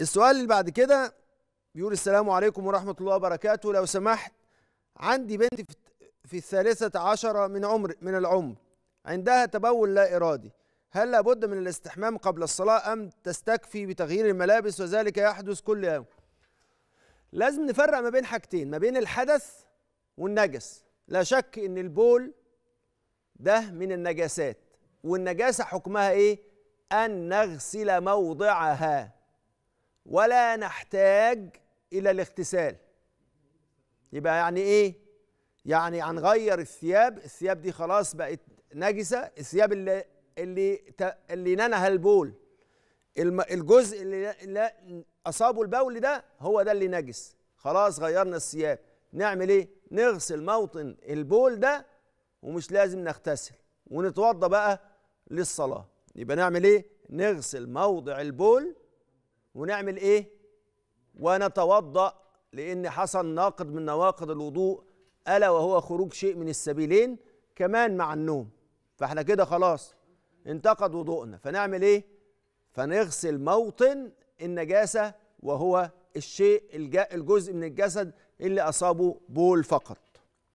السؤال اللي بعد كده بيقول السلام عليكم ورحمة الله وبركاته لو سمحت عندي بنت في الثالثة عشرة من عمر من العمر عندها تبول لا إرادي هل لابد من الاستحمام قبل الصلاة أم تستكفي بتغيير الملابس وذلك يحدث كل يوم لازم نفرق ما بين حاجتين ما بين الحدث والنجس لا شك ان البول ده من النجاسات والنجاسة حكمها ايه أن نغسل موضعها ولا نحتاج إلى الاغتسال يبقى يعني إيه؟ يعني هنغير الثياب الثياب دي خلاص بقت نجسة الثياب اللي اللي اللي ننهى البول الجزء اللي, اللي أصابه البول ده هو ده اللي نجس خلاص غيرنا الثياب نعمل إيه؟ نغسل موطن البول ده ومش لازم نغتسل ونتوضى بقى للصلاة يبقى نعمل إيه؟ نغسل موضع البول ونعمل ايه ونتوضا لان حصل ناقض من نواقض الوضوء الا وهو خروج شيء من السبيلين كمان مع النوم فاحنا كده خلاص انتقد وضوءنا فنعمل ايه فنغسل موطن النجاسه وهو الشيء الجزء من الجسد اللي اصابه بول فقط